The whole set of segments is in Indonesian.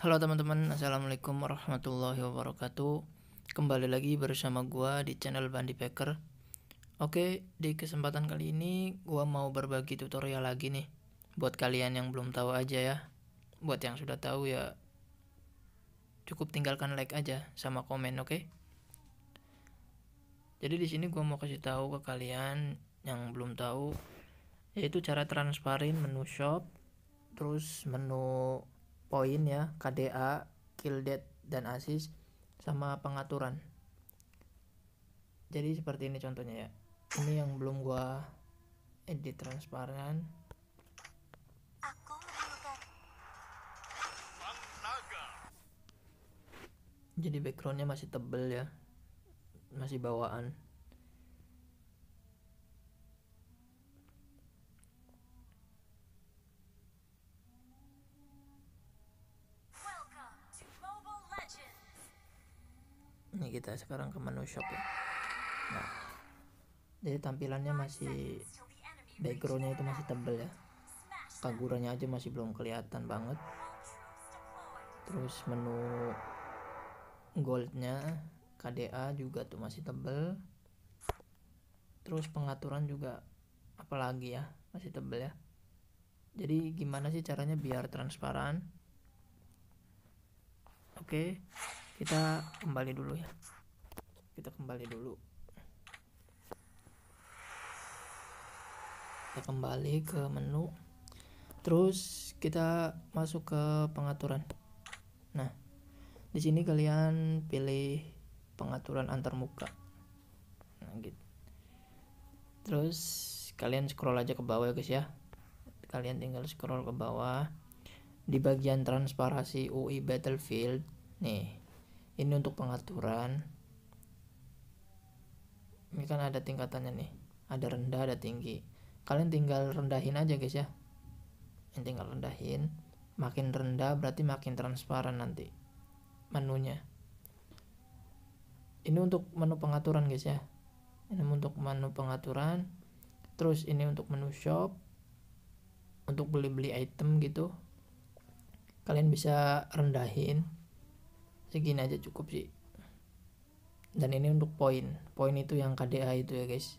Halo teman-teman, Assalamualaikum warahmatullahi wabarakatuh Kembali lagi bersama gue di channel Bandi Packer Oke, di kesempatan kali ini gue mau berbagi tutorial lagi nih Buat kalian yang belum tahu aja ya Buat yang sudah tahu ya Cukup tinggalkan like aja sama komen, oke? Jadi di sini gue mau kasih tahu ke kalian yang belum tahu yaitu cara transparin menu shop terus menu poin ya, KDA, kill death dan assist sama pengaturan. Jadi seperti ini contohnya ya. Ini yang belum gua edit transparan. Jadi backgroundnya masih tebel ya, masih bawaan. ini kita sekarang ke menu shop ya nah jadi tampilannya masih backgroundnya itu masih tebel ya kaguranya aja masih belum kelihatan banget terus menu goldnya KDA juga tuh masih tebel terus pengaturan juga apalagi ya masih tebel ya jadi gimana sih caranya biar transparan oke okay kita kembali dulu ya kita kembali dulu kita kembali ke menu terus kita masuk ke pengaturan nah di sini kalian pilih pengaturan antarmuka nah gitu terus kalian scroll aja ke bawah ya guys ya kalian tinggal scroll ke bawah di bagian transparasi UI Battlefield nih ini untuk pengaturan ini kan ada tingkatannya nih ada rendah ada tinggi kalian tinggal rendahin aja guys ya ini tinggal rendahin makin rendah berarti makin transparan nanti menunya ini untuk menu pengaturan guys ya ini untuk menu pengaturan terus ini untuk menu shop untuk beli-beli item gitu kalian bisa rendahin segini aja cukup sih dan ini untuk poin poin itu yang KDA itu ya guys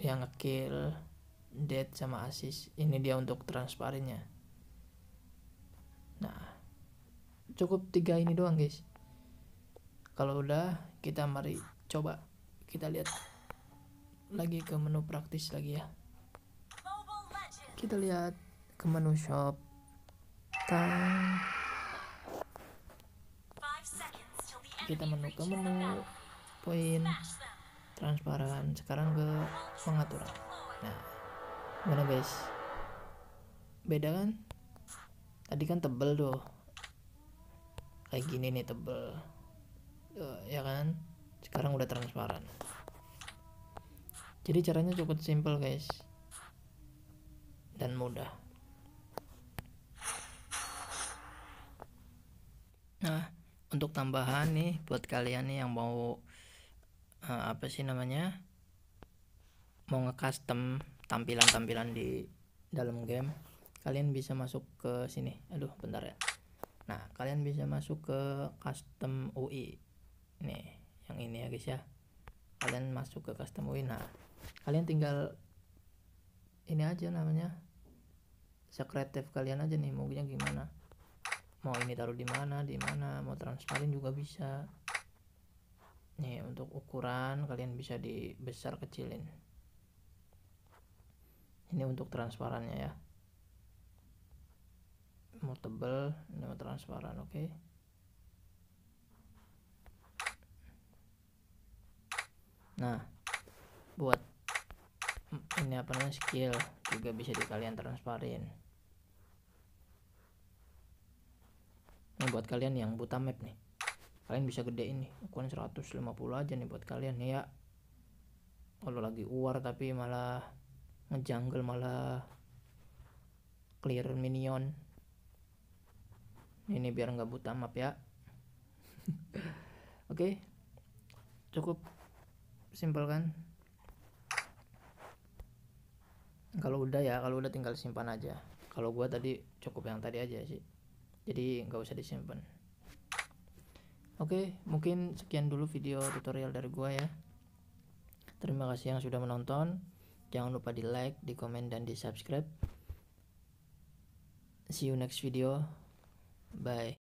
yang ngekill dead sama assist ini dia untuk transparinya nah cukup tiga ini doang guys kalau udah kita mari coba kita lihat lagi ke menu praktis lagi ya kita lihat ke menu shop tang kita menu ke menu poin transparan sekarang ke pengaturan nah mana guys beda kan tadi kan tebel tuh kayak gini nih tebel uh, ya kan sekarang udah transparan jadi caranya cukup simple guys dan mudah nah untuk tambahan nih buat kalian nih yang mau uh, apa sih namanya mau nge-custom tampilan-tampilan di dalam game kalian bisa masuk ke sini aduh bentar ya nah kalian bisa masuk ke custom UI nih yang ini ya guys ya kalian masuk ke custom UI nah kalian tinggal ini aja namanya sekretif kalian aja nih maunya gimana mau ini taruh di mana di mana mau transparan juga bisa nih untuk ukuran kalian bisa dibesar kecilin ini untuk transparannya ya mau tebel ini mau transparan oke okay. nah buat ini apa namanya skill juga bisa di kalian transparin Nah buat kalian yang buta map nih, kalian bisa gede ini ukuran 150 aja nih buat kalian ya. Kalau lagi uar tapi malah ngejungle malah clear minion. Ini biar nggak buta map ya. Oke, okay. cukup simpel kan? Kalau udah ya, kalau udah tinggal simpan aja. Kalau gua tadi cukup yang tadi aja sih jadi nggak usah disimpan oke mungkin sekian dulu video tutorial dari gua ya terima kasih yang sudah menonton jangan lupa di like di komen dan di subscribe see you next video bye